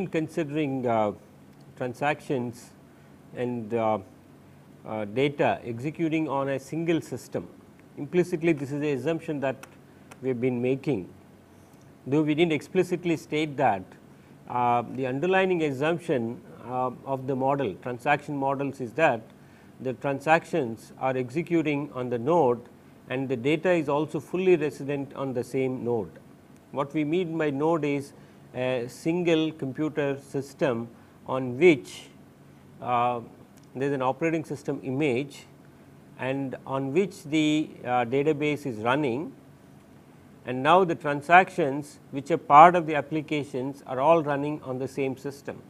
been considering uh, transactions and uh, uh, data executing on a single system. Implicitly this is the assumption that we have been making. Though we did not explicitly state that, uh, the underlying assumption uh, of the model transaction models is that the transactions are executing on the node and the data is also fully resident on the same node. What we mean by node is a single computer system on which uh, there is an operating system image and on which the uh, database is running and now the transactions which are part of the applications are all running on the same system.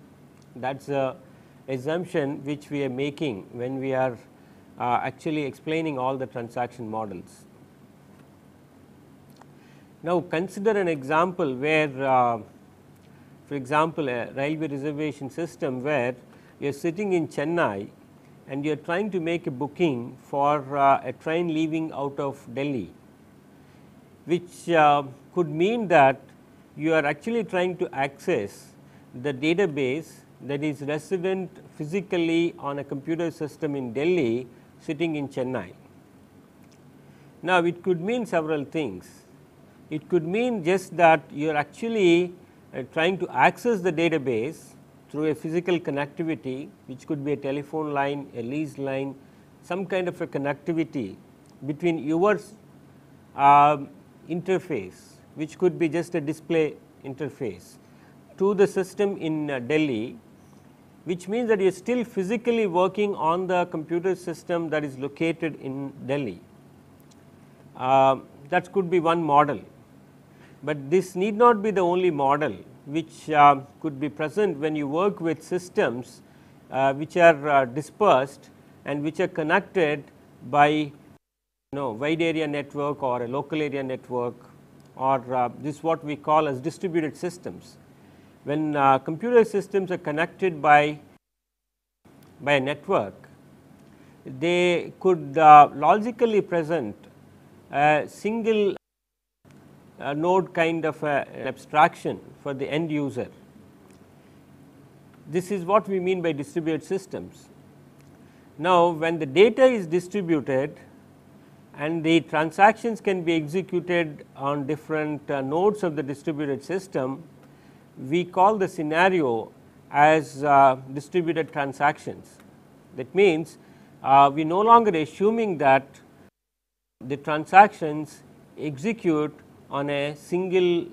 That is a assumption which we are making when we are uh, actually explaining all the transaction models. Now, consider an example where uh, for example, a railway reservation system where you are sitting in Chennai and you are trying to make a booking for uh, a train leaving out of Delhi, which uh, could mean that you are actually trying to access the database that is resident physically on a computer system in Delhi sitting in Chennai. Now, it could mean several things. It could mean just that you are actually trying to access the database through a physical connectivity which could be a telephone line, a lease line, some kind of a connectivity between your um, interface which could be just a display interface to the system in uh, Delhi which means that you are still physically working on the computer system that is located in Delhi. Uh, that could be one model. But this need not be the only model which uh, could be present when you work with systems uh, which are uh, dispersed and which are connected by you know wide area network or a local area network or uh, this what we call as distributed systems. When uh, computer systems are connected by by a network, they could uh, logically present a single a node kind of abstraction for the end user. This is what we mean by distributed systems. Now, when the data is distributed and the transactions can be executed on different uh, nodes of the distributed system, we call the scenario as uh, distributed transactions. That means, uh, we no longer assuming that the transactions execute on a single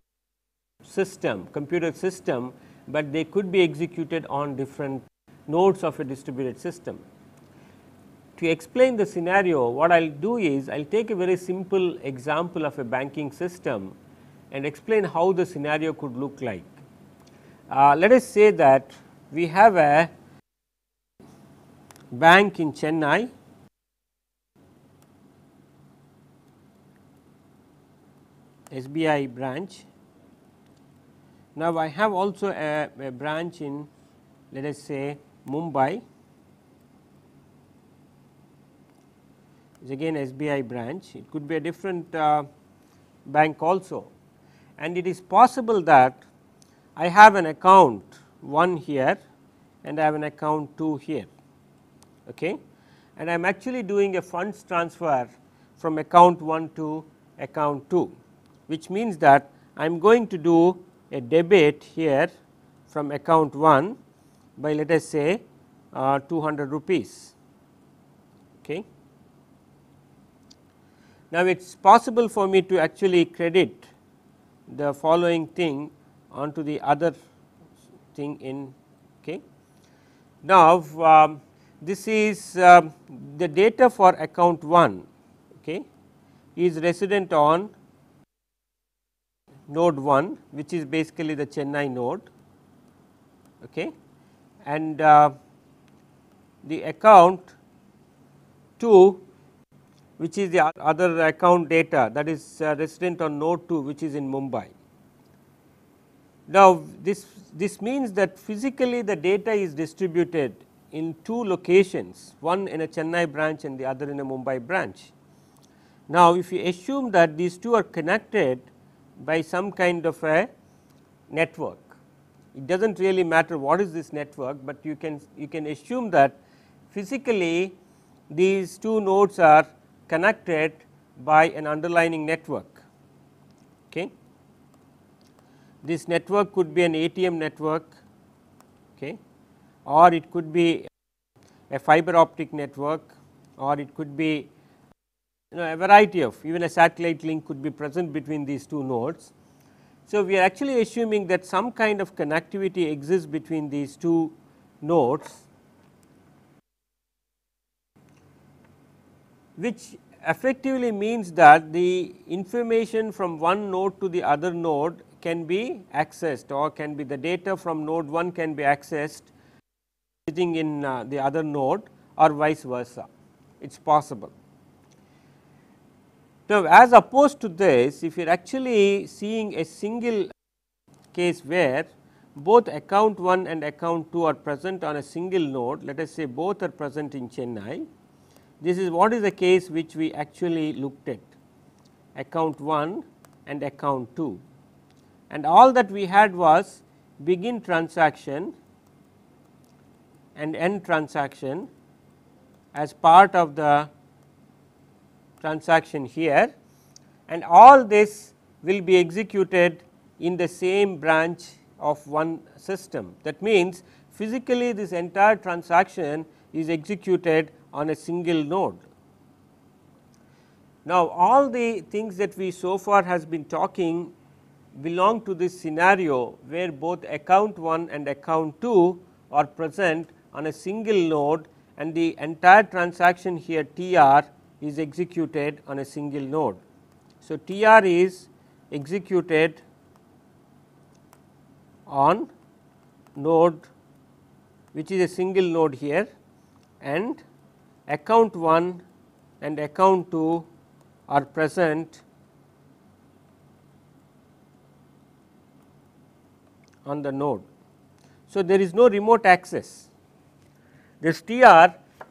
system, computer system, but they could be executed on different nodes of a distributed system. To explain the scenario, what I will do is I will take a very simple example of a banking system and explain how the scenario could look like. Uh, let us say that we have a bank in Chennai SBI branch. Now, I have also a, a branch in let us say Mumbai is again SBI branch, it could be a different uh, bank also and it is possible that I have an account 1 here and I have an account 2 here okay. and I am actually doing a funds transfer from account 1 to account 2 which means that I am going to do a debit here from account 1 by let us say uh, 200 rupees. Okay. Now, it is possible for me to actually credit the following thing onto the other thing in okay. Now, um, this is uh, the data for account 1 okay, is resident on node 1 which is basically the Chennai node okay. and uh, the account 2 which is the other account data that is uh, resident on node 2 which is in Mumbai. Now, this, this means that physically the data is distributed in two locations one in a Chennai branch and the other in a Mumbai branch. Now, if you assume that these two are connected by some kind of a network. It does not really matter what is this network, but you can you can assume that physically these two nodes are connected by an underlining network. Okay. This network could be an ATM network okay, or it could be a fiber optic network or it could be you know a variety of even a satellite link could be present between these two nodes. So, we are actually assuming that some kind of connectivity exists between these two nodes which effectively means that the information from one node to the other node can be accessed or can be the data from node 1 can be accessed sitting in uh, the other node or vice versa, it is possible. Now, as opposed to this, if you are actually seeing a single case where both account 1 and account 2 are present on a single node, let us say both are present in Chennai. This is what is the case which we actually looked at account 1 and account 2 and all that we had was begin transaction and end transaction as part of the transaction here and all this will be executed in the same branch of one system. That means, physically this entire transaction is executed on a single node. Now, all the things that we so far has been talking belong to this scenario where both account 1 and account 2 are present on a single node and the entire transaction here TR is executed on a single node. So, TR is executed on node which is a single node here and account 1 and account 2 are present on the node. So, there is no remote access this TR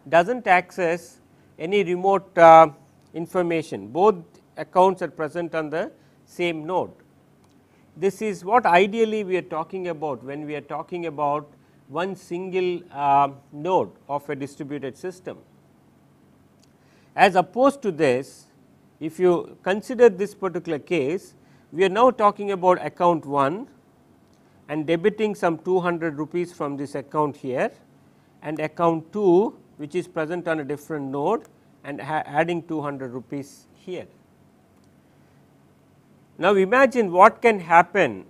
does not access any remote uh, information. Both accounts are present on the same node. This is what ideally we are talking about when we are talking about one single uh, node of a distributed system. As opposed to this, if you consider this particular case, we are now talking about account 1 and debiting some 200 rupees from this account here and account 2 which is present on a different node and adding 200 rupees here. Now, imagine what can happen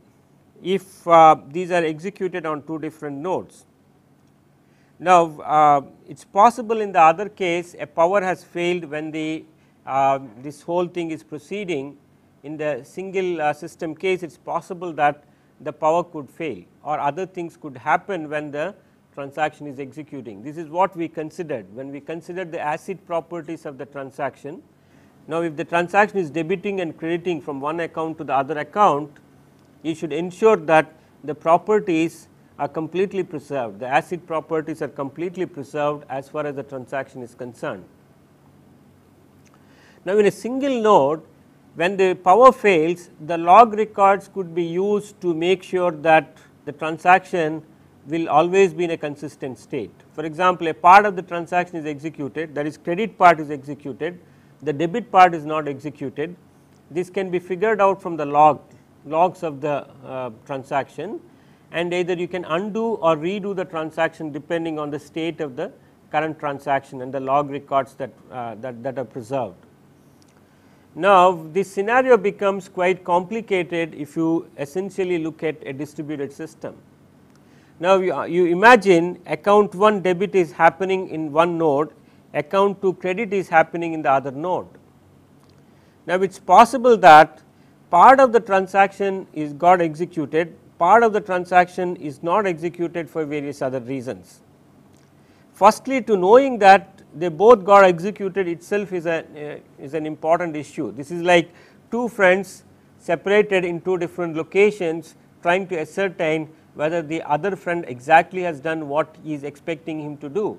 if uh, these are executed on two different nodes. Now, uh, it is possible in the other case a power has failed when the uh, this whole thing is proceeding in the single uh, system case it is possible that the power could fail or other things could happen when the transaction is executing. This is what we considered when we considered the asset properties of the transaction. Now, if the transaction is debiting and crediting from one account to the other account, you should ensure that the properties are completely preserved, the asset properties are completely preserved as far as the transaction is concerned. Now, in a single node, when the power fails, the log records could be used to make sure that the transaction will always be in a consistent state. For example, a part of the transaction is executed that is credit part is executed, the debit part is not executed. This can be figured out from the log logs of the uh, transaction and either you can undo or redo the transaction depending on the state of the current transaction and the log records that, uh, that, that are preserved. Now, this scenario becomes quite complicated if you essentially look at a distributed system now, you, uh, you imagine account 1 debit is happening in one node, account 2 credit is happening in the other node. Now, it is possible that part of the transaction is got executed, part of the transaction is not executed for various other reasons. Firstly, to knowing that they both got executed itself is, a, uh, is an important issue. This is like two friends separated in two different locations trying to ascertain whether the other friend exactly has done what he is expecting him to do.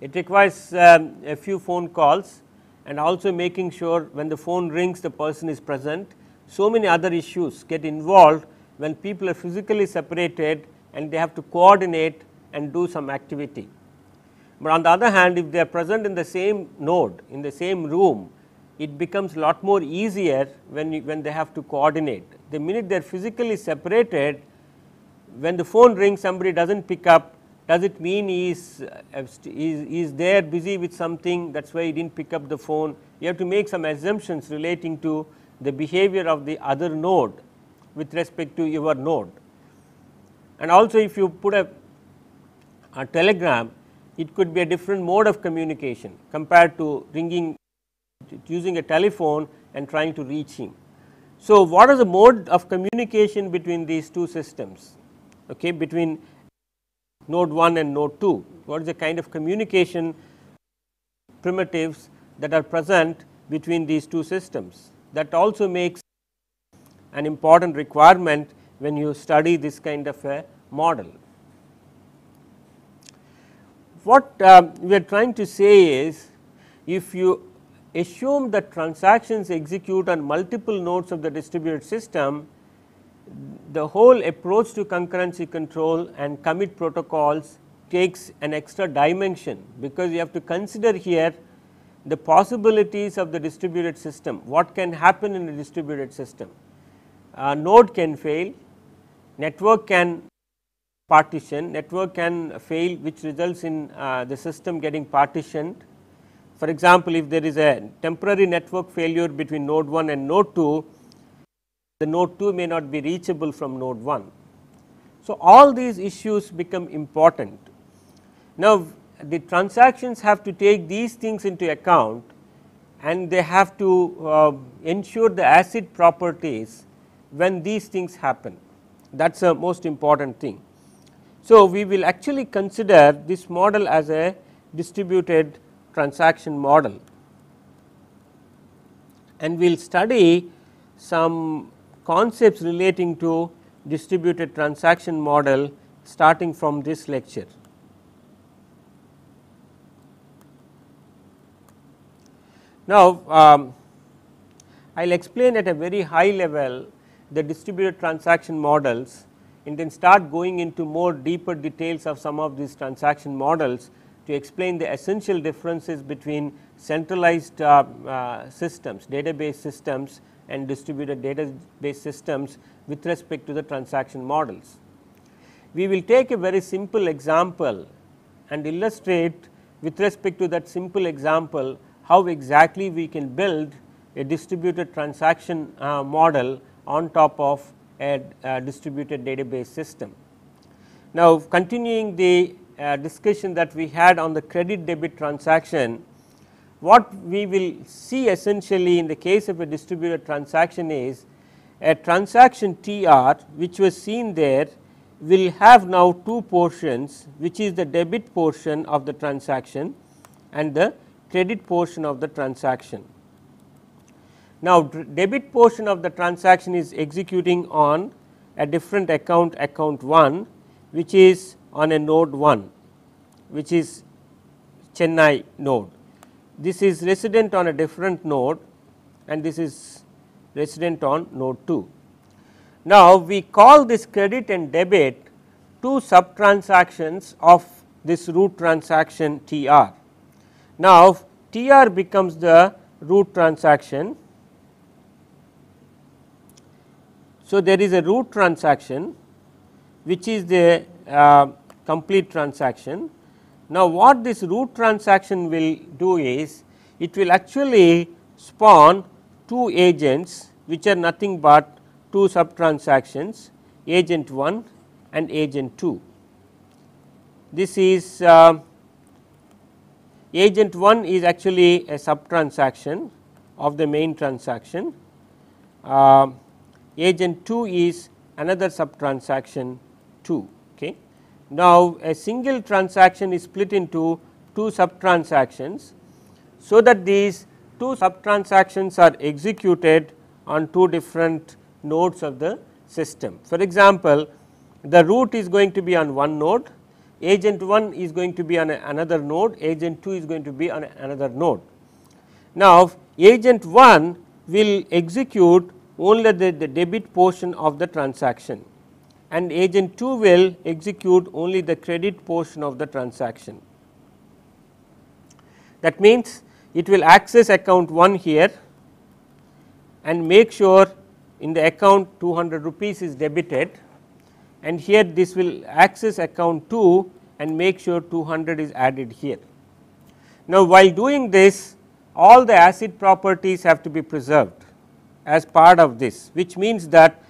It requires um, a few phone calls and also making sure when the phone rings the person is present. So many other issues get involved when people are physically separated and they have to coordinate and do some activity. But on the other hand if they are present in the same node in the same room it becomes lot more easier when, you, when they have to coordinate. The minute they are physically separated when the phone rings somebody does not pick up does it mean he is, is, is there busy with something that is why he did not pick up the phone. You have to make some assumptions relating to the behavior of the other node with respect to your node. And also if you put a, a telegram it could be a different mode of communication compared to ringing using a telephone and trying to reach him. So, what is the mode of communication between these two systems? okay, between node 1 and node 2. What is the kind of communication primitives that are present between these two systems. That also makes an important requirement when you study this kind of a model. What uh, we are trying to say is if you assume that transactions execute on multiple nodes of the distributed system, the whole approach to concurrency control and commit protocols takes an extra dimension because you have to consider here the possibilities of the distributed system, what can happen in a distributed system. A node can fail, network can partition, network can fail which results in uh, the system getting partitioned. For example, if there is a temporary network failure between node 1 and node 2, the node 2 may not be reachable from node 1. So, all these issues become important. Now, the transactions have to take these things into account and they have to uh, ensure the acid properties when these things happen that is a most important thing. So, we will actually consider this model as a distributed transaction model and we will study some concepts relating to distributed transaction model starting from this lecture. Now, um, I will explain at a very high level the distributed transaction models and then start going into more deeper details of some of these transaction models to explain the essential differences between centralized uh, uh, systems, database systems and distributed database systems with respect to the transaction models. We will take a very simple example and illustrate with respect to that simple example how exactly we can build a distributed transaction uh, model on top of a, a, distributed database system. Now, continuing the uh, discussion that we had on the credit debit transaction, what we will see essentially in the case of a distributed transaction is a transaction TR which was seen there will have now two portions which is the debit portion of the transaction and the credit portion of the transaction. Now, debit portion of the transaction is executing on a different account account 1 which is on a node 1 which is Chennai node this is resident on a different node and this is resident on node 2. Now, we call this credit and debit two sub transactions of this root transaction TR. Now, TR becomes the root transaction. So, there is a root transaction which is the uh, complete transaction now, what this root transaction will do is it will actually spawn two agents which are nothing but two sub transactions agent 1 and agent 2. This is uh, agent 1 is actually a sub transaction of the main transaction, uh, agent 2 is another sub transaction 2. Now, a single transaction is split into two sub transactions. So, that these two sub transactions are executed on two different nodes of the system. For example, the root is going to be on one node, agent 1 is going to be on another node, agent 2 is going to be on another node. Now, agent 1 will execute only the, the debit portion of the transaction and agent 2 will execute only the credit portion of the transaction. That means, it will access account 1 here and make sure in the account 200 rupees is debited and here this will access account 2 and make sure 200 is added here. Now, while doing this all the asset properties have to be preserved as part of this which means that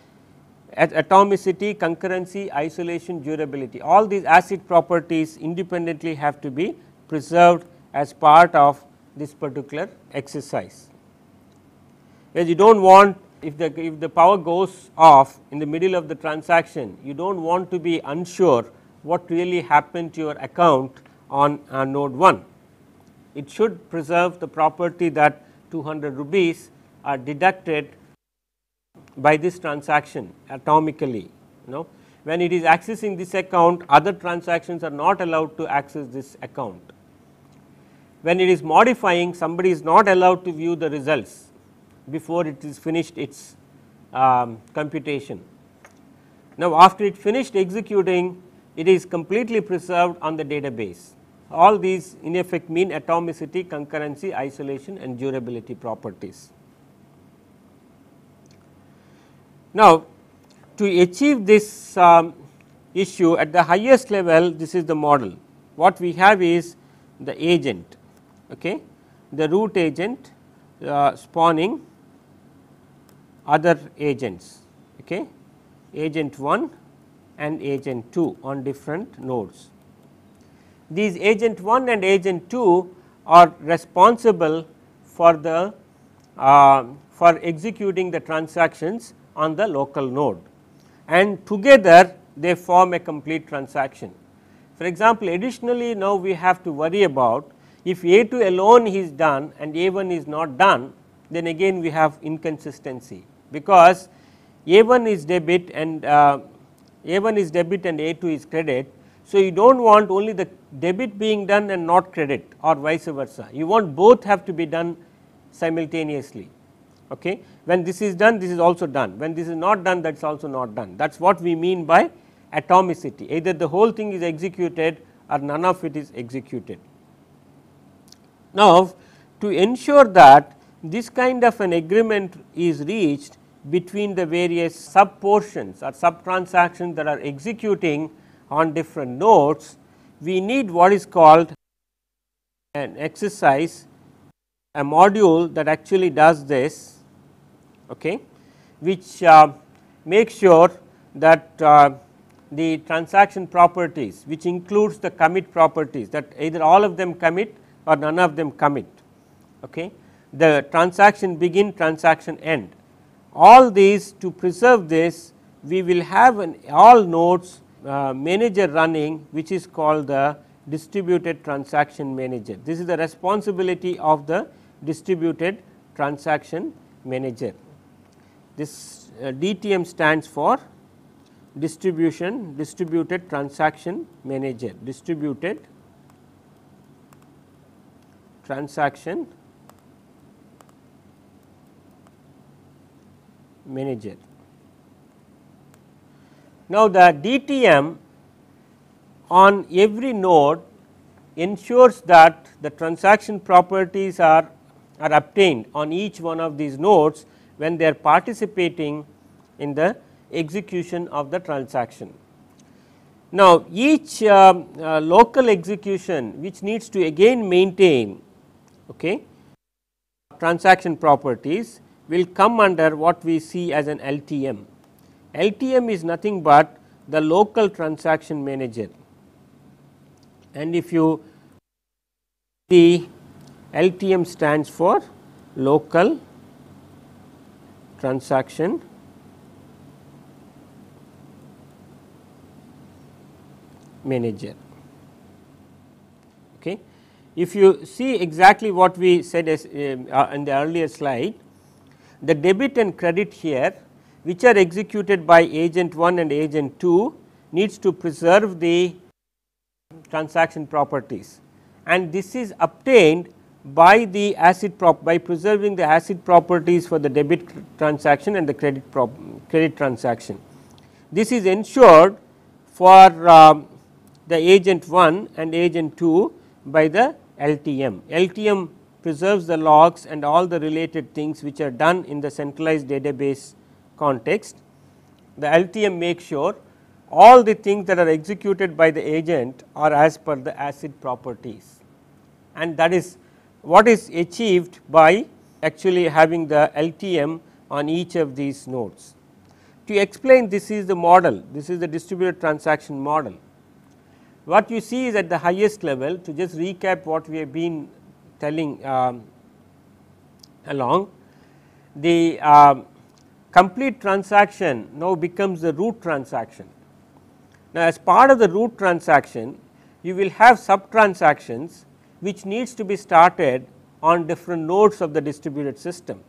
atomicity, concurrency, isolation, durability. All these acid properties independently have to be preserved as part of this particular exercise. As you do not want if the, if the power goes off in the middle of the transaction, you do not want to be unsure what really happened to your account on uh, node 1. It should preserve the property that 200 rupees are deducted by this transaction atomically. You know. When it is accessing this account, other transactions are not allowed to access this account. When it is modifying, somebody is not allowed to view the results before it is finished its um, computation. Now, after it finished executing, it is completely preserved on the database. All these in effect mean atomicity, concurrency, isolation and durability properties. Now, to achieve this um, issue at the highest level, this is the model. What we have is the agent, okay, the root agent uh, spawning other agents, okay, agent 1 and agent 2 on different nodes. These agent 1 and agent 2 are responsible for the uh, for executing the transactions on the local node and together they form a complete transaction. For example, additionally now we have to worry about if A2 alone is done and A1 is not done then again we have inconsistency because A1 is debit and uh, A1 is debit and A2 is credit. So, you do not want only the debit being done and not credit or vice versa you want both have to be done simultaneously okay. When this is done this is also done, when this is not done that is also not done that is what we mean by atomicity either the whole thing is executed or none of it is executed. Now to ensure that this kind of an agreement is reached between the various sub portions or sub transactions that are executing on different nodes, we need what is called an exercise, a module that actually does this okay, which uh, makes sure that uh, the transaction properties which includes the commit properties that either all of them commit or none of them commit. Okay. The transaction begin transaction end all these to preserve this we will have an all nodes uh, manager running which is called the distributed transaction manager. This is the responsibility of the distributed transaction manager. This uh, DTM stands for distribution distributed transaction manager distributed transaction manager. Now, the DTM on every node ensures that the transaction properties are, are obtained on each one of these nodes when they are participating in the execution of the transaction. Now, each uh, uh, local execution which needs to again maintain okay, transaction properties will come under what we see as an LTM. LTM is nothing but the local transaction manager and if you the LTM stands for local transaction manager. Okay. If you see exactly what we said as, um, uh, in the earlier slide, the debit and credit here which are executed by agent 1 and agent 2 needs to preserve the transaction properties and this is obtained by the acid prop by preserving the acid properties for the debit transaction and the credit prop credit transaction. This is ensured for um, the agent 1 and agent 2 by the LTM. LTM preserves the logs and all the related things which are done in the centralized database context. The LTM makes sure all the things that are executed by the agent are as per the acid properties and that is what is achieved by actually having the LTM on each of these nodes. To explain this is the model, this is the distributed transaction model. What you see is at the highest level to just recap what we have been telling um, along, the uh, complete transaction now becomes the root transaction. Now, as part of the root transaction, you will have sub transactions which needs to be started on different nodes of the distributed system.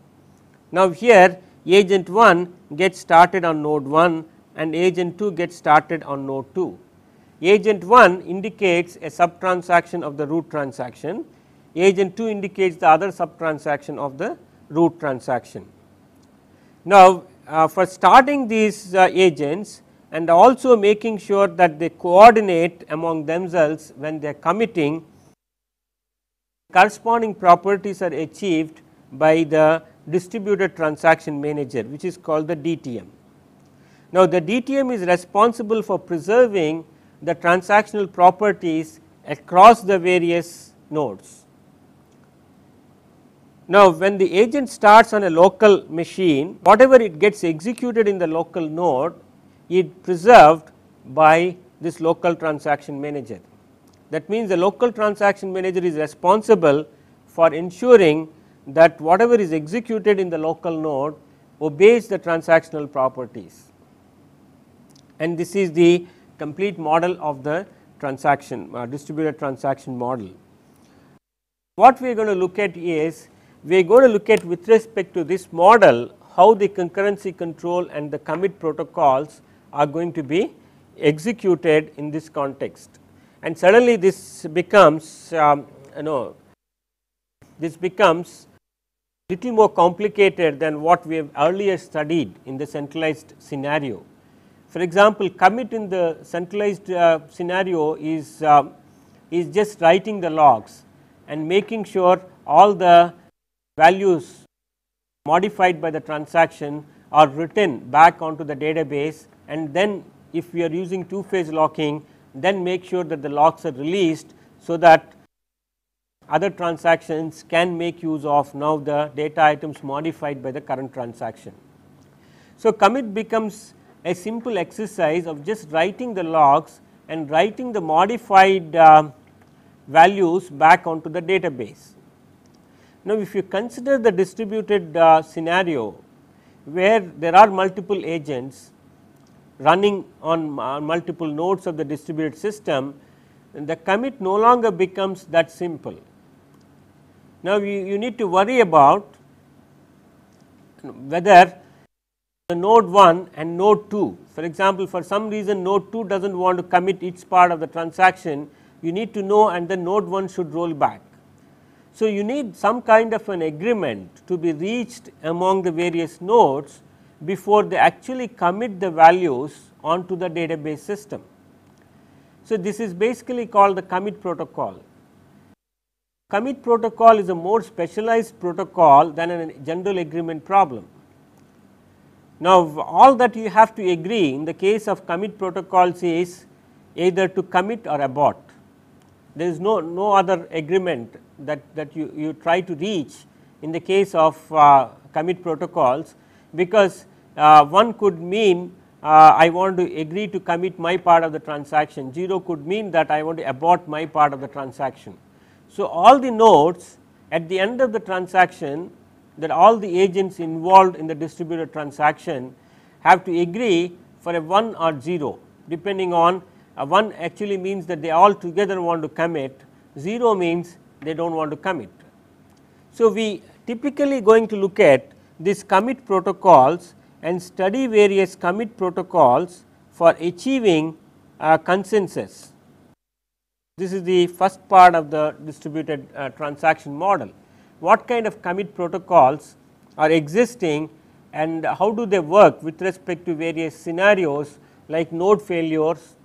Now, here agent 1 gets started on node 1 and agent 2 gets started on node 2. Agent 1 indicates a sub transaction of the root transaction, agent 2 indicates the other sub transaction of the root transaction. Now, uh, for starting these uh, agents and also making sure that they coordinate among themselves when they are committing Corresponding properties are achieved by the distributed transaction manager which is called the DTM. Now the DTM is responsible for preserving the transactional properties across the various nodes. Now when the agent starts on a local machine, whatever it gets executed in the local node, it preserved by this local transaction manager. That means the local transaction manager is responsible for ensuring that whatever is executed in the local node obeys the transactional properties and this is the complete model of the transaction uh, distributed transaction model. What we are going to look at is we are going to look at with respect to this model how the concurrency control and the commit protocols are going to be executed in this context and suddenly this becomes um, you know this becomes little more complicated than what we have earlier studied in the centralized scenario. For example, commit in the centralized uh, scenario is, uh, is just writing the logs and making sure all the values modified by the transaction are written back onto the database and then if we are using two phase locking then make sure that the locks are released so that other transactions can make use of now the data items modified by the current transaction. So, commit becomes a simple exercise of just writing the logs and writing the modified uh, values back onto the database. Now, if you consider the distributed uh, scenario where there are multiple agents running on, multiple nodes of the distributed system, the commit no longer becomes that simple. Now, you, you need to worry about whether the node 1 and node 2. For example, for some reason node 2 does not want to commit its part of the transaction, you need to know and then node 1 should roll back. So, you need some kind of an agreement to be reached among the various nodes before they actually commit the values onto the database system. So, this is basically called the commit protocol. Commit protocol is a more specialized protocol than a general agreement problem. Now, all that you have to agree in the case of commit protocols is either to commit or abort. There is no, no other agreement that, that you, you try to reach in the case of uh, commit protocols because uh, one could mean uh, I want to agree to commit my part of the transaction, 0 could mean that I want to abort my part of the transaction. So, all the nodes at the end of the transaction that all the agents involved in the distributed transaction have to agree for a 1 or 0 depending on uh, 1 actually means that they all together want to commit, 0 means they do not want to commit. So, we typically going to look at these commit protocols and study various commit protocols for achieving a uh, consensus. This is the first part of the distributed uh, transaction model. What kind of commit protocols are existing and how do they work with respect to various scenarios like node failures,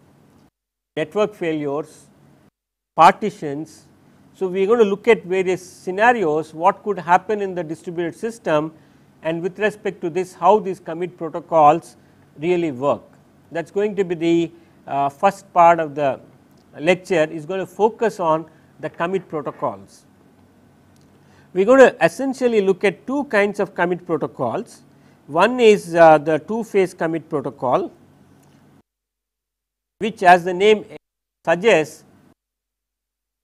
network failures, partitions. So, we are going to look at various scenarios what could happen in the distributed system and with respect to this how these commit protocols really work. That is going to be the uh, first part of the lecture is going to focus on the commit protocols. We are going to essentially look at two kinds of commit protocols. One is uh, the two phase commit protocol which as the name suggests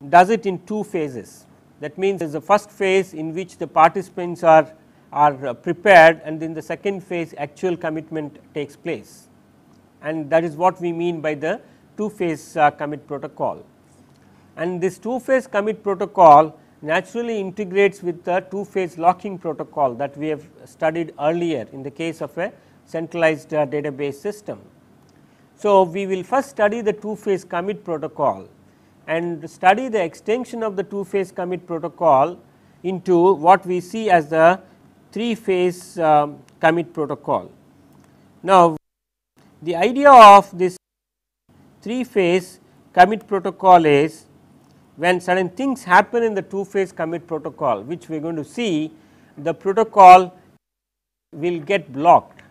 does it in two phases. That means there is a first phase in which the participants are are uh, prepared and then the second phase actual commitment takes place and that is what we mean by the two phase uh, commit protocol. And this two phase commit protocol naturally integrates with the two phase locking protocol that we have studied earlier in the case of a centralized uh, database system. So, we will first study the two phase commit protocol and study the extension of the two phase commit protocol into what we see as the 3 phase um, commit protocol. Now, the idea of this 3 phase commit protocol is when certain things happen in the 2 phase commit protocol which we are going to see the protocol will get blocked.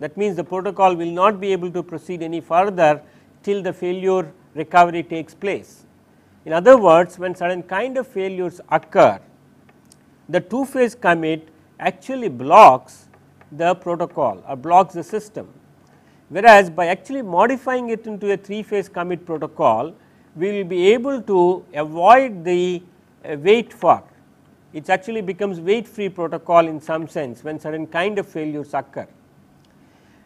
That means, the protocol will not be able to proceed any further till the failure recovery takes place. In other words, when certain kind of failures occur, the two phase commit actually blocks the protocol or blocks the system. Whereas, by actually modifying it into a 3 phase commit protocol, we will be able to avoid the uh, wait for. It actually becomes wait free protocol in some sense when certain kind of failures occur.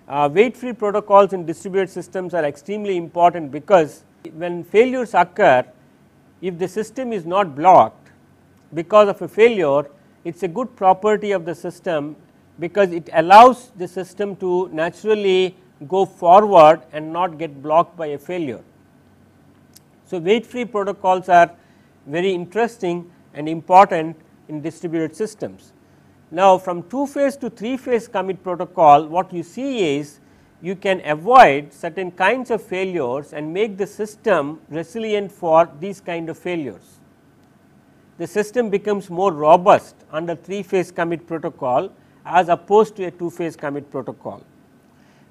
Uh, wait free protocols in distributed systems are extremely important because when failures occur, if the system is not blocked because of a failure, it is a good property of the system because it allows the system to naturally go forward and not get blocked by a failure. So, weight free protocols are very interesting and important in distributed systems. Now, from two phase to three phase commit protocol what you see is you can avoid certain kinds of failures and make the system resilient for these kind of failures the system becomes more robust under 3 phase commit protocol as opposed to a 2 phase commit protocol.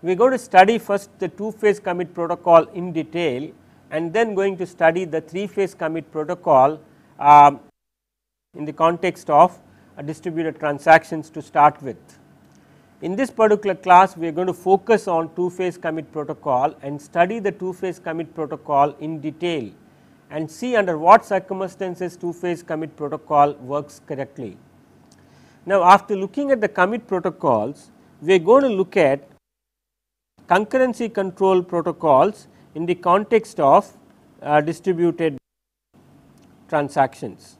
We are going to study first the 2 phase commit protocol in detail and then going to study the 3 phase commit protocol um, in the context of uh, distributed transactions to start with. In this particular class we are going to focus on two phase commit protocol and study the two phase commit protocol in detail and see under what circumstances two phase commit protocol works correctly. Now, after looking at the commit protocols, we are going to look at concurrency control protocols in the context of uh, distributed transactions.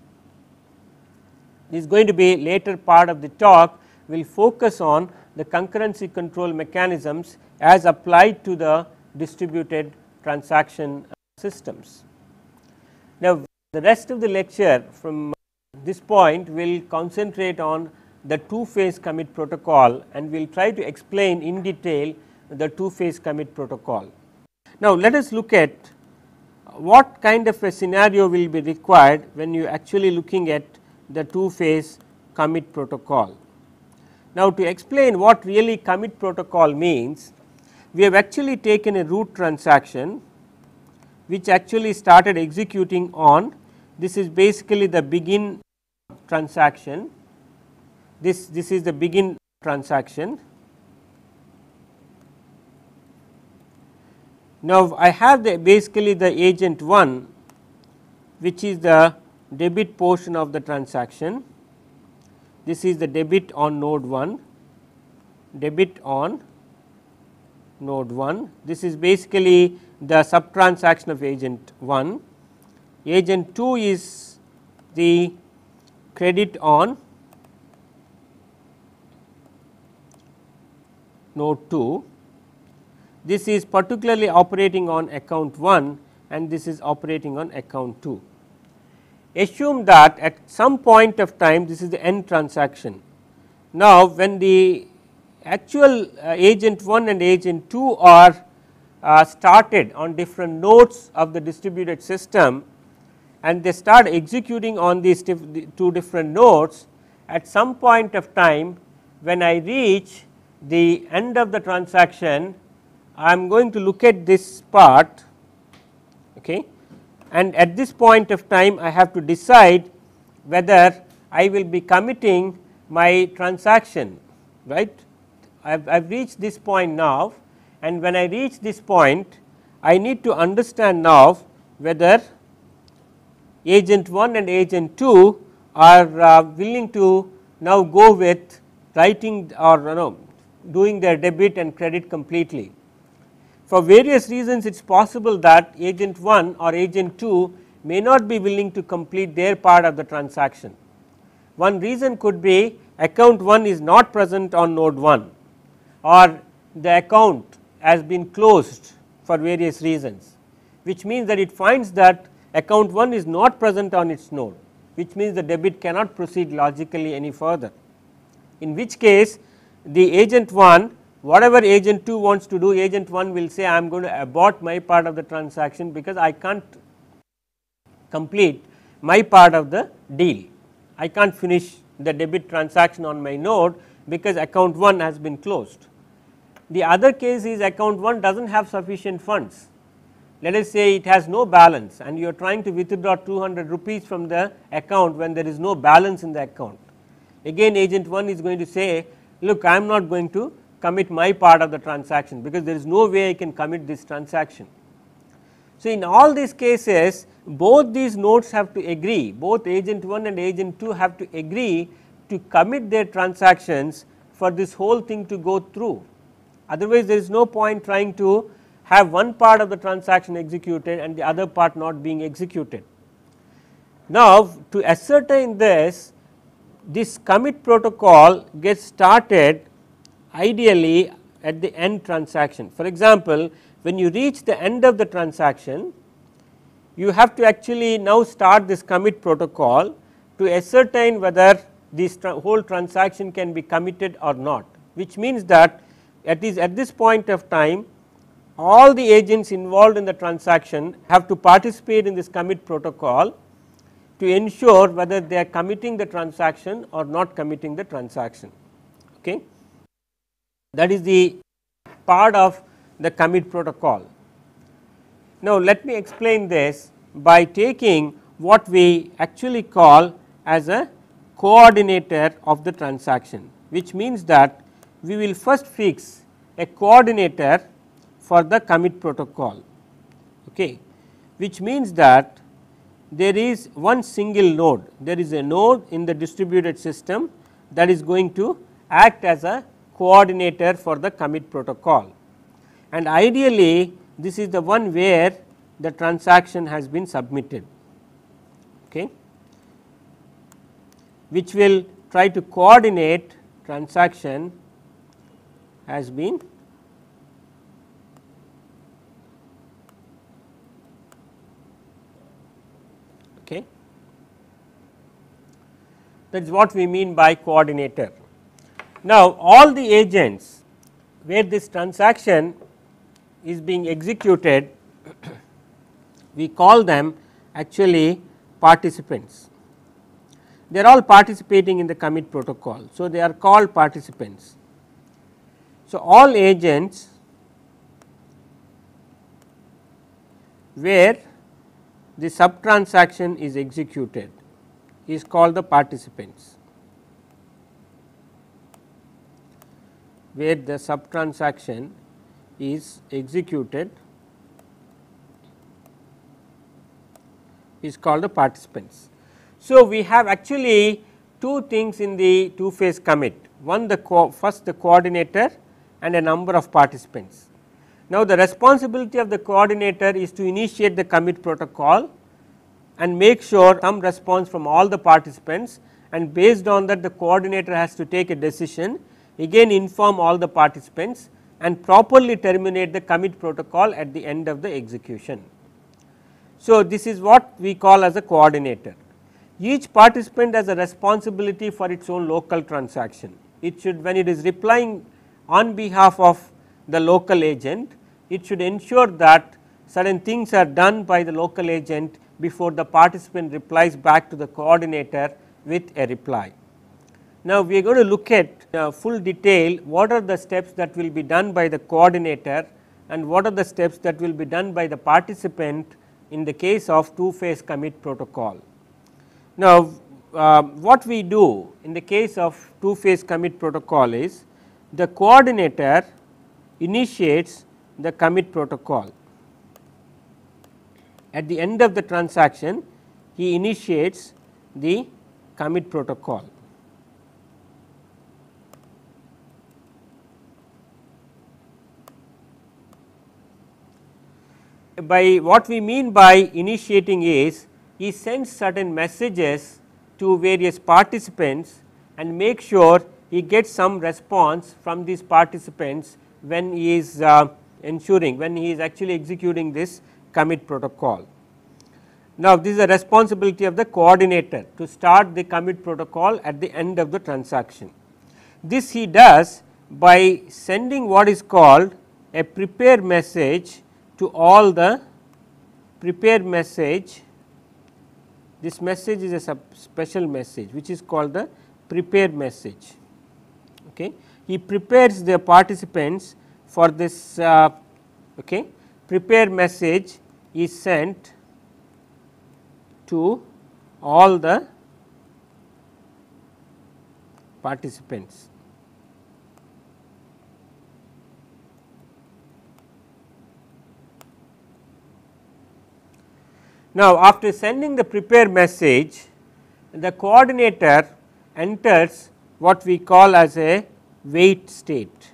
This is going to be later part of the talk we will focus on the concurrency control mechanisms as applied to the distributed transaction uh, systems. Now, the rest of the lecture from this point will concentrate on the two phase commit protocol and we will try to explain in detail the two phase commit protocol. Now, let us look at what kind of a scenario will be required when you actually looking at the two phase commit protocol. Now, to explain what really commit protocol means, we have actually taken a root transaction which actually started executing on this is basically the begin transaction this this is the begin transaction now i have the basically the agent 1 which is the debit portion of the transaction this is the debit on node 1 debit on node 1 this is basically the subtransaction of agent 1. Agent 2 is the credit on node 2. This is particularly operating on account 1 and this is operating on account 2. Assume that at some point of time this is the end transaction. Now, when the actual uh, agent 1 and agent 2 are uh, started on different nodes of the distributed system and they start executing on these two different nodes at some point of time when I reach the end of the transaction I am going to look at this part okay and at this point of time I have to decide whether I will be committing my transaction right I have reached this point now and when I reach this point I need to understand now whether agent 1 and agent 2 are uh, willing to now go with writing or you know, doing their debit and credit completely. For various reasons it is possible that agent 1 or agent 2 may not be willing to complete their part of the transaction. One reason could be account 1 is not present on node 1 or the account has been closed for various reasons which means that it finds that account 1 is not present on its node which means the debit cannot proceed logically any further. In which case the agent 1 whatever agent 2 wants to do agent 1 will say I am going to abort my part of the transaction because I can't complete my part of the deal. I can't finish the debit transaction on my node because account 1 has been closed. The other case is account 1 does not have sufficient funds. Let us say it has no balance and you are trying to withdraw 200 rupees from the account when there is no balance in the account. Again agent 1 is going to say look I am not going to commit my part of the transaction because there is no way I can commit this transaction. So, in all these cases both these nodes have to agree both agent 1 and agent 2 have to agree to commit their transactions for this whole thing to go through otherwise there is no point trying to have one part of the transaction executed and the other part not being executed. Now to ascertain this, this commit protocol gets started ideally at the end transaction. For example, when you reach the end of the transaction, you have to actually now start this commit protocol to ascertain whether this tra whole transaction can be committed or not, which means that at this, at this point of time all the agents involved in the transaction have to participate in this commit protocol to ensure whether they are committing the transaction or not committing the transaction. Okay. That is the part of the commit protocol. Now, let me explain this by taking what we actually call as a coordinator of the transaction, which means that we will first fix a coordinator for the commit protocol okay which means that there is one single node there is a node in the distributed system that is going to act as a coordinator for the commit protocol and ideally this is the one where the transaction has been submitted okay which will try to coordinate transaction has been okay. That is what we mean by coordinator. Now, all the agents where this transaction is being executed, we call them actually participants. They are all participating in the commit protocol. So, they are called participants. So, all agents where the sub transaction is executed is called the participants, where the sub transaction is executed is called the participants. So, we have actually two things in the two phase commit one the first the coordinator and a number of participants. Now, the responsibility of the coordinator is to initiate the commit protocol and make sure some response from all the participants and based on that the coordinator has to take a decision again inform all the participants and properly terminate the commit protocol at the end of the execution. So, this is what we call as a coordinator. Each participant has a responsibility for its own local transaction. It should when it is replying on behalf of the local agent, it should ensure that certain things are done by the local agent before the participant replies back to the coordinator with a reply. Now, we are going to look at uh, full detail what are the steps that will be done by the coordinator and what are the steps that will be done by the participant in the case of two phase commit protocol. Now, uh, what we do in the case of two phase commit protocol is the coordinator initiates the commit protocol. At the end of the transaction, he initiates the commit protocol. By what we mean by initiating is, he sends certain messages to various participants and make sure he gets some response from these participants when he is uh, ensuring when he is actually executing this commit protocol. Now, this is the responsibility of the coordinator to start the commit protocol at the end of the transaction. This he does by sending what is called a prepare message to all the prepare message. This message is a special message which is called the prepare message okay. He prepares the participants for this uh, okay, prepare message is sent to all the participants. Now, after sending the prepare message, the coordinator enters what we call as a wait state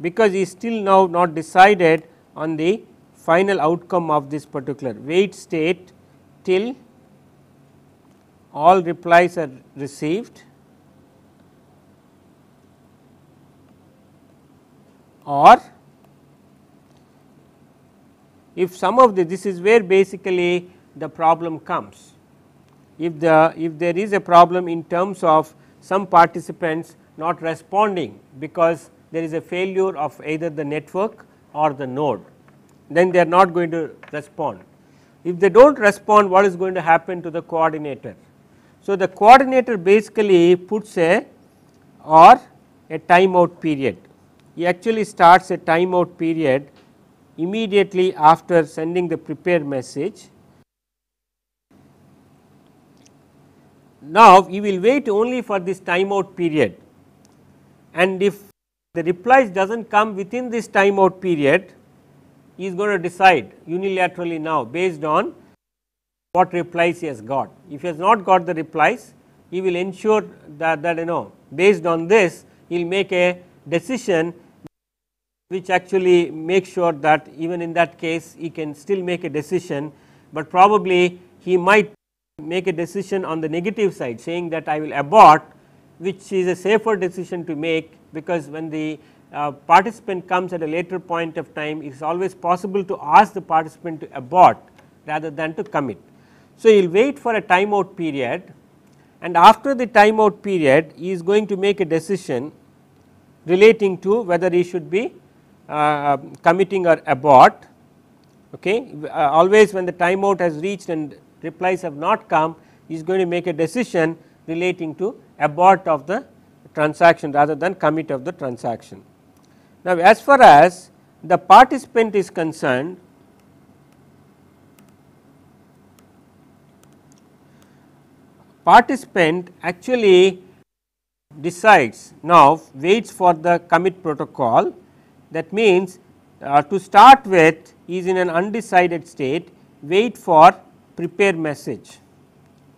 because he is still now not decided on the final outcome of this particular wait state till all replies are received or if some of the this is where basically the problem comes if the if there is a problem in terms of some participants not responding because there is a failure of either the network or the node, then they are not going to respond. If they do not respond, what is going to happen to the coordinator? So, the coordinator basically puts a or a timeout period. He actually starts a timeout period immediately after sending the prepare message Now, you will wait only for this timeout period and if the replies does not come within this timeout period, he is going to decide unilaterally now based on what replies he has got. If he has not got the replies, he will ensure that, that you know based on this he will make a decision which actually makes sure that even in that case he can still make a decision, but probably he might make a decision on the negative side saying that I will abort which is a safer decision to make because when the uh, participant comes at a later point of time it is always possible to ask the participant to abort rather than to commit. So, he will wait for a timeout period and after the timeout period he is going to make a decision relating to whether he should be uh, committing or abort. Okay. Uh, always when the timeout has reached and replies have not come is going to make a decision relating to abort of the transaction rather than commit of the transaction. Now, as far as the participant is concerned, participant actually decides now waits for the commit protocol that means uh, to start with is in an undecided state wait for prepare message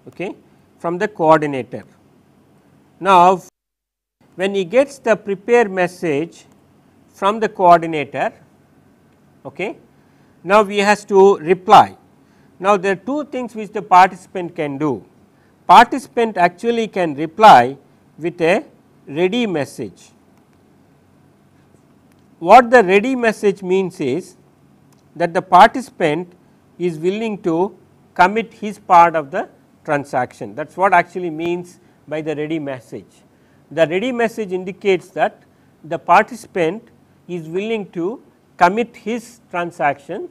okay, from the coordinator. Now, when he gets the prepare message from the coordinator, okay, now he has to reply. Now, there are two things which the participant can do. Participant actually can reply with a ready message. What the ready message means is that the participant is willing to commit his part of the transaction that is what actually means by the ready message. The ready message indicates that the participant is willing to commit his transaction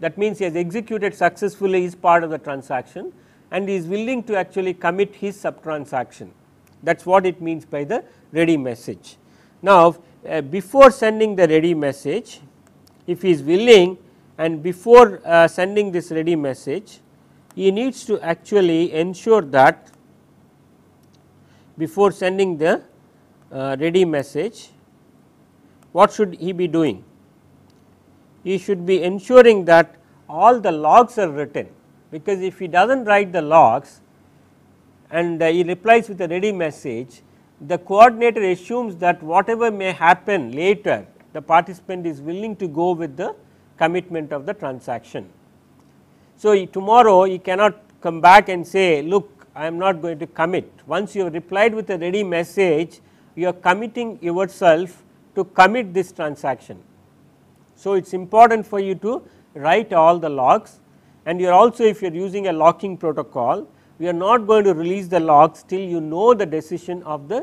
that means he has executed successfully his part of the transaction and he is willing to actually commit his sub transaction that is what it means by the ready message. Now, uh, before sending the ready message if he is willing and before uh, sending this ready message he needs to actually ensure that before sending the uh, ready message what should he be doing? He should be ensuring that all the logs are written because if he does not write the logs and uh, he replies with a ready message the coordinator assumes that whatever may happen later the participant is willing to go with the commitment of the transaction. So, tomorrow you cannot come back and say look I am not going to commit. Once you have replied with a ready message you are committing yourself to commit this transaction. So, it is important for you to write all the logs and you are also if you are using a locking protocol we are not going to release the logs till you know the decision of the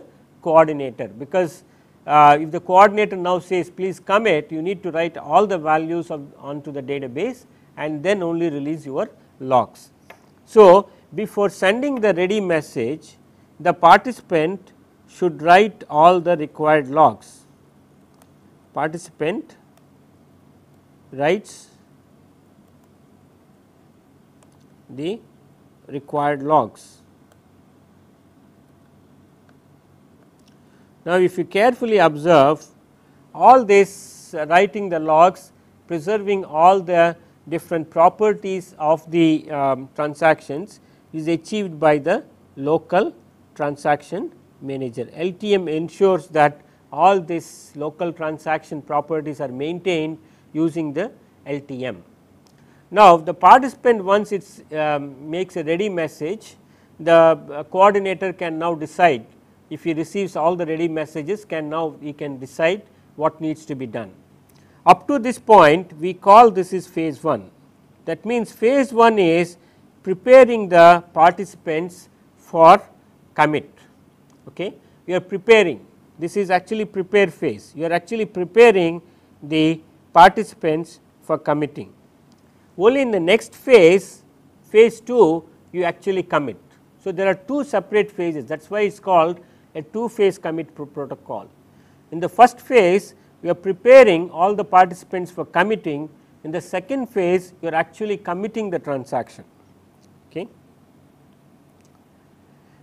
coordinator because uh, if the coordinator now says please commit you need to write all the values of, onto the database and then only release your logs. So, before sending the ready message the participant should write all the required logs. Participant writes the required logs. Now, if you carefully observe all this writing the logs preserving all the different properties of the um, transactions is achieved by the local transaction manager. LTM ensures that all these local transaction properties are maintained using the LTM. Now, the participant once it um, makes a ready message, the uh, coordinator can now decide if he receives all the ready messages can now he can decide what needs to be done. Up to this point we call this is phase 1. That means phase 1 is preparing the participants for commit. Okay. You are preparing this is actually prepare phase you are actually preparing the participants for committing. Only in the next phase phase 2 you actually commit. So, there are two separate phases that is why it is called a two phase commit pro protocol. In the first phase you are preparing all the participants for committing, in the second phase you are actually committing the transaction. Okay.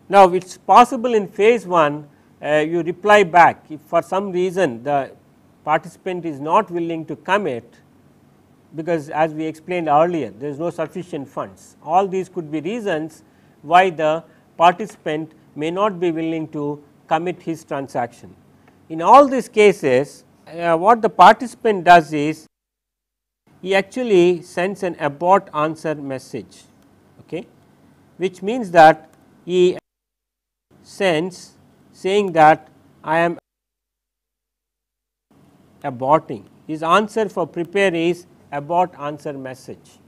Now, it is possible in phase 1 uh, you reply back if for some reason the participant is not willing to commit because as we explained earlier there is no sufficient funds. All these could be reasons why the participant may not be willing to commit his transaction. In all these cases, uh, what the participant does is he actually sends an abort answer message, okay, which means that he sends saying that I am aborting. His answer for prepare is abort answer message.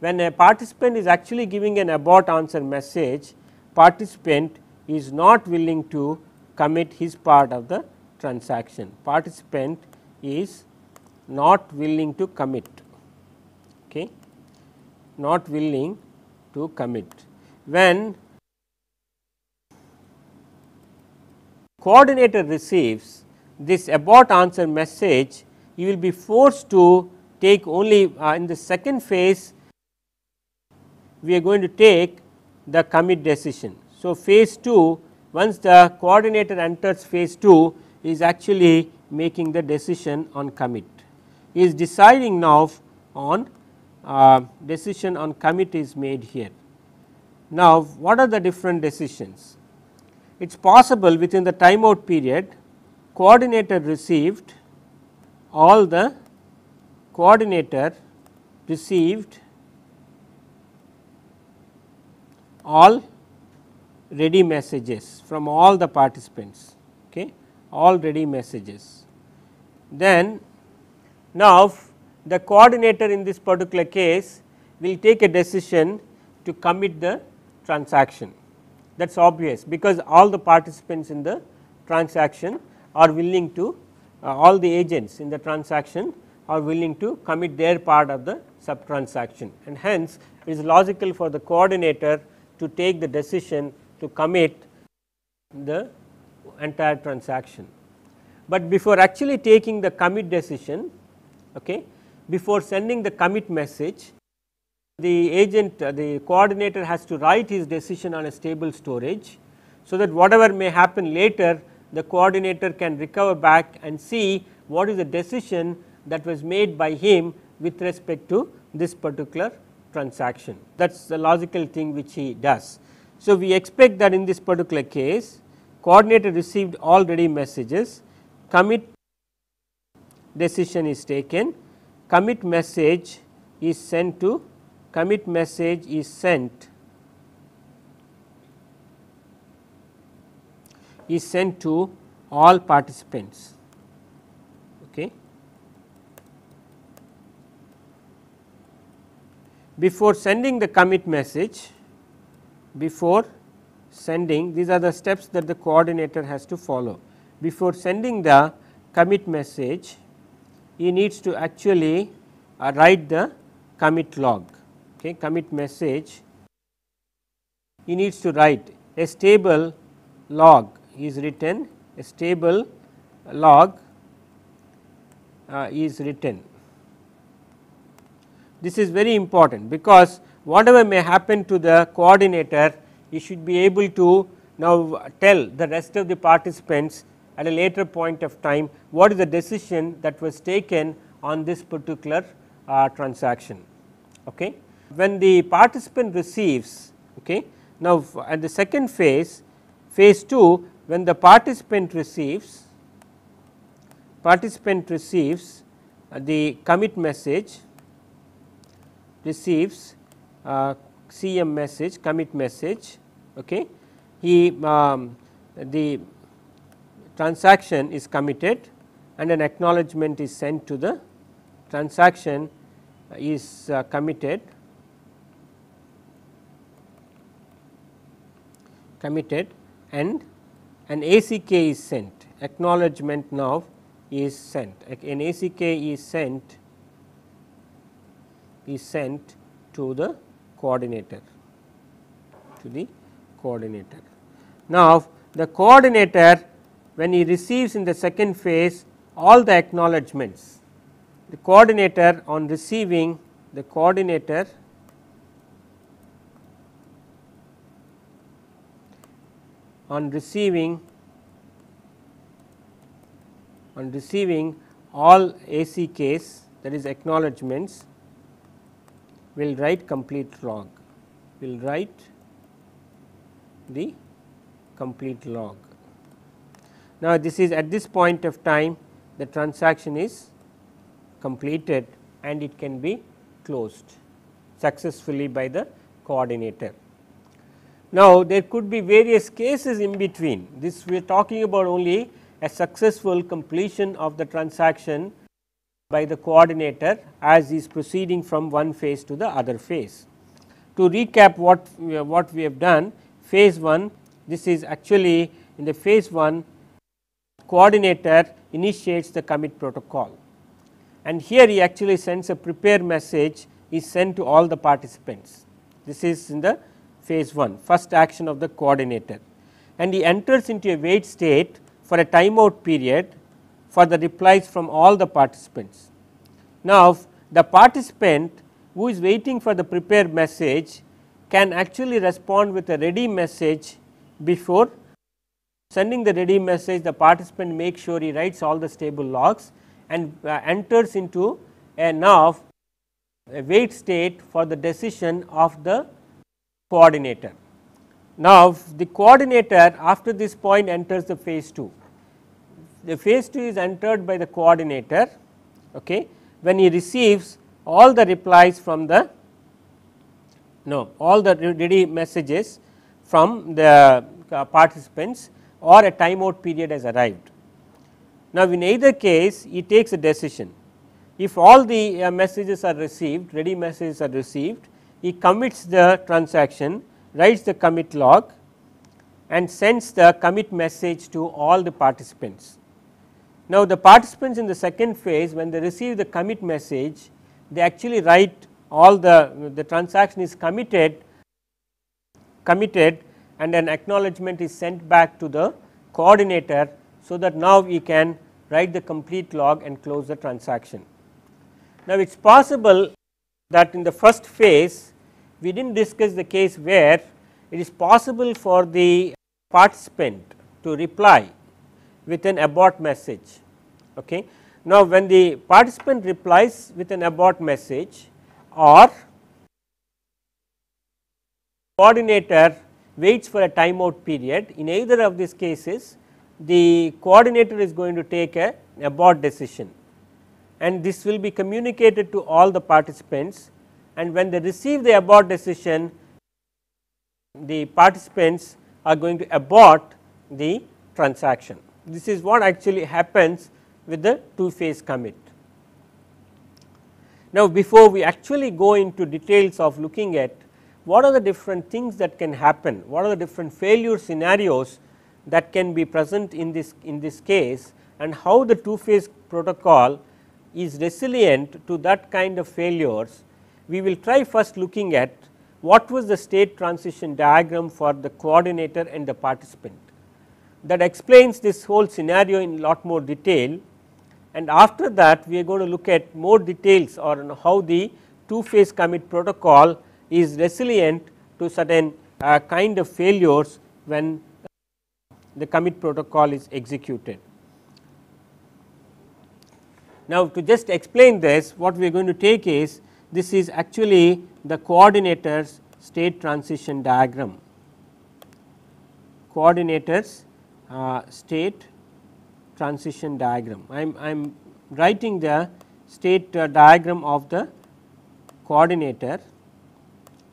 When a participant is actually giving an abort answer message, participant is not willing to commit his part of the transaction. Participant is not willing to commit, okay, not willing to commit. When coordinator receives this abort answer message, you will be forced to take only uh, in the second phase, we are going to take the commit decision so, phase 2 once the coordinator enters phase 2 is actually making the decision on commit he is deciding now on uh, decision on commit is made here. Now, what are the different decisions? It is possible within the timeout period coordinator received all the coordinator received all ready messages from all the participants, okay, all ready messages. Then now the coordinator in this particular case will take a decision to commit the transaction that is obvious because all the participants in the transaction are willing to uh, all the agents in the transaction are willing to commit their part of the sub transaction and hence it is logical for the coordinator to take the decision to commit the entire transaction. But before actually taking the commit decision, okay, before sending the commit message, the agent, uh, the coordinator has to write his decision on a stable storage. So, that whatever may happen later, the coordinator can recover back and see what is the decision that was made by him with respect to this particular transaction. That is the logical thing which he does. So, we expect that in this particular case coordinator received all ready messages, commit decision is taken, commit message is sent to commit message is sent is sent to all participants. Okay. Before sending the commit message, before sending these are the steps that the coordinator has to follow. Before sending the commit message he needs to actually uh, write the commit log okay commit message he needs to write a stable log is written a stable log uh, is written. This is very important because whatever may happen to the coordinator you should be able to now tell the rest of the participants at a later point of time what is the decision that was taken on this particular uh, transaction. Okay. When the participant receives, okay, now at the second phase, phase 2 when the participant receives, participant receives uh, the commit message, receives uh, CM message commit message. Okay. He um, the transaction is committed and an acknowledgement is sent to the transaction is uh, committed committed and an ACK is sent acknowledgement now is sent an ACK is sent is sent to the coordinator to the coordinator. Now, the coordinator when he receives in the second phase all the acknowledgements, the coordinator on receiving the coordinator on receiving on receiving all ACKs that is acknowledgements will write complete log, will write the complete log. Now, this is at this point of time the transaction is completed and it can be closed successfully by the coordinator. Now, there could be various cases in between this we are talking about only a successful completion of the transaction by the coordinator as he is proceeding from one phase to the other phase. To recap what, what we have done, phase 1 this is actually in the phase 1 coordinator initiates the commit protocol and here he actually sends a prepare message is sent to all the participants. This is in the phase 1 first action of the coordinator and he enters into a wait state for a timeout period for the replies from all the participants. Now, the participant who is waiting for the prepare message can actually respond with a ready message before sending the ready message the participant makes sure he writes all the stable logs and uh, enters into a now a wait state for the decision of the coordinator. Now, the coordinator after this point enters the phase 2 the phase 2 is entered by the coordinator okay, when he receives all the replies from the no all the ready messages from the uh, participants or a timeout period has arrived. Now, in either case he takes a decision if all the uh, messages are received ready messages are received he commits the transaction writes the commit log and sends the commit message to all the participants. Now, the participants in the second phase when they receive the commit message, they actually write all the, the transaction is committed, committed and an acknowledgement is sent back to the coordinator. So, that now we can write the complete log and close the transaction. Now, it is possible that in the first phase we did not discuss the case where it is possible for the participant to reply with an abort message. Okay. Now, when the participant replies with an abort message or coordinator waits for a timeout period, in either of these cases the coordinator is going to take a abort decision and this will be communicated to all the participants and when they receive the abort decision the participants are going to abort the transaction. This is what actually happens with the two phase commit. Now, before we actually go into details of looking at what are the different things that can happen, what are the different failure scenarios that can be present in this in this case and how the two phase protocol is resilient to that kind of failures, we will try first looking at what was the state transition diagram for the coordinator and the participant that explains this whole scenario in lot more detail and after that we are going to look at more details on how the two phase commit protocol is resilient to certain uh, kind of failures when the commit protocol is executed. Now, to just explain this what we are going to take is this is actually the coordinators state transition diagram coordinators uh, state transition diagram. I am, I am writing the state uh, diagram of the coordinator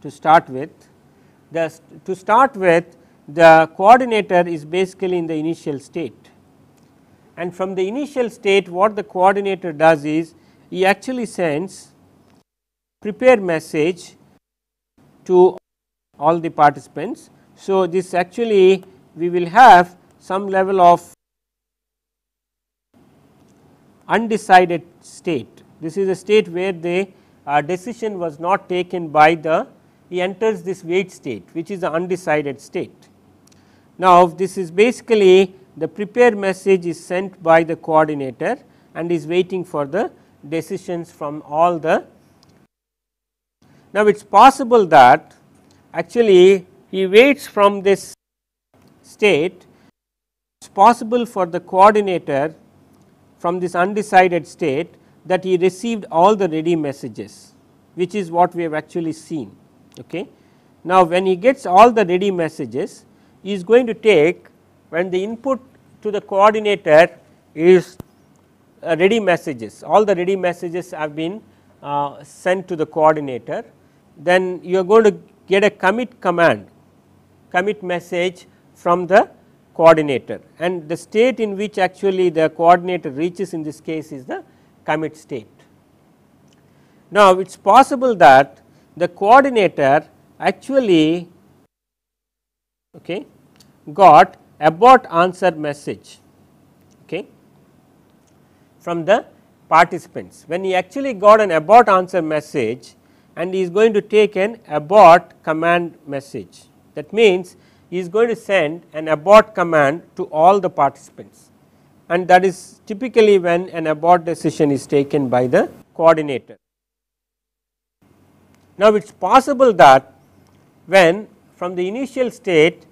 to start with. The st to start with the coordinator is basically in the initial state and from the initial state what the coordinator does is he actually sends prepare message to all the participants. So, this actually we will have some level of undecided state. This is a state where the uh, decision was not taken by the, he enters this wait state which is the undecided state. Now, this is basically the prepare message is sent by the coordinator and is waiting for the decisions from all the. Now, it is possible that actually he waits from this state possible for the coordinator from this undecided state that he received all the ready messages which is what we have actually seen. Okay. Now, when he gets all the ready messages he is going to take when the input to the coordinator is uh, ready messages all the ready messages have been uh, sent to the coordinator then you are going to get a commit command commit message from the coordinator and the state in which actually the coordinator reaches in this case is the commit state. Now, it is possible that the coordinator actually okay, got abort answer message okay, from the participants. When he actually got an abort answer message and he is going to take an abort command message. That means, is going to send an abort command to all the participants and that is typically when an abort decision is taken by the coordinator. Now it is possible that when from the initial state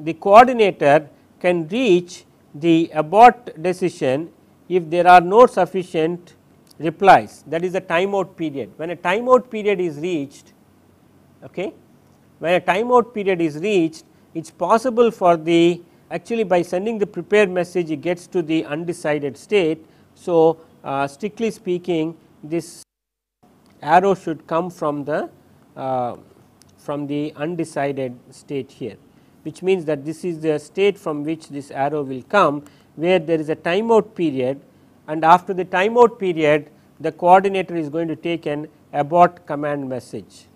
the coordinator can reach the abort decision if there are no sufficient replies that is a timeout period. When a timeout period is reached okay, when a timeout period is reached it is possible for the actually by sending the prepared message it gets to the undecided state. So, uh, strictly speaking this arrow should come from the uh, from the undecided state here which means that this is the state from which this arrow will come where there is a timeout period and after the timeout period the coordinator is going to take an abort command message.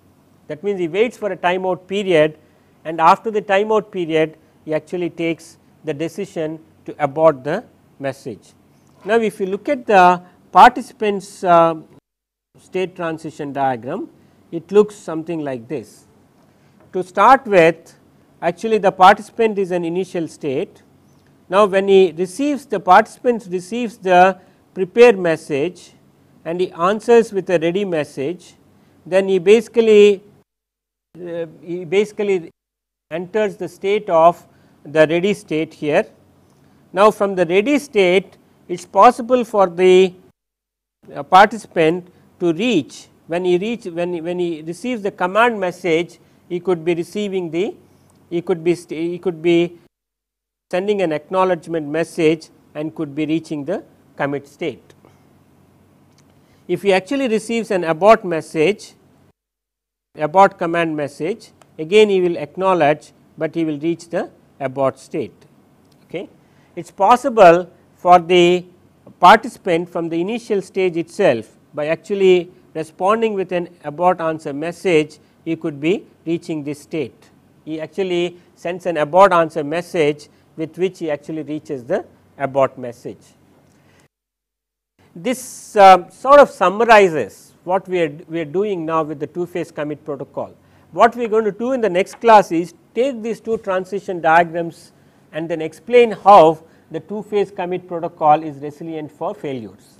That means he waits for a timeout period and after the timeout period he actually takes the decision to abort the message. Now, if you look at the participants uh, state transition diagram, it looks something like this. To start with actually the participant is an initial state. Now, when he receives the participant receives the prepare message and he answers with a ready message, then he basically uh, he basically enters the state of the ready state here. Now from the ready state it is possible for the uh, participant to reach when he reach when when he receives the command message he could be receiving the he could be he could be sending an acknowledgement message and could be reaching the commit state. If he actually receives an abort message abort command message again he will acknowledge but he will reach the abort state. Okay. It is possible for the participant from the initial stage itself by actually responding with an abort answer message he could be reaching this state. He actually sends an abort answer message with which he actually reaches the abort message. This uh, sort of summarizes what we are, we are doing now with the two phase commit protocol. What we are going to do in the next class is take these two transition diagrams and then explain how the two phase commit protocol is resilient for failures.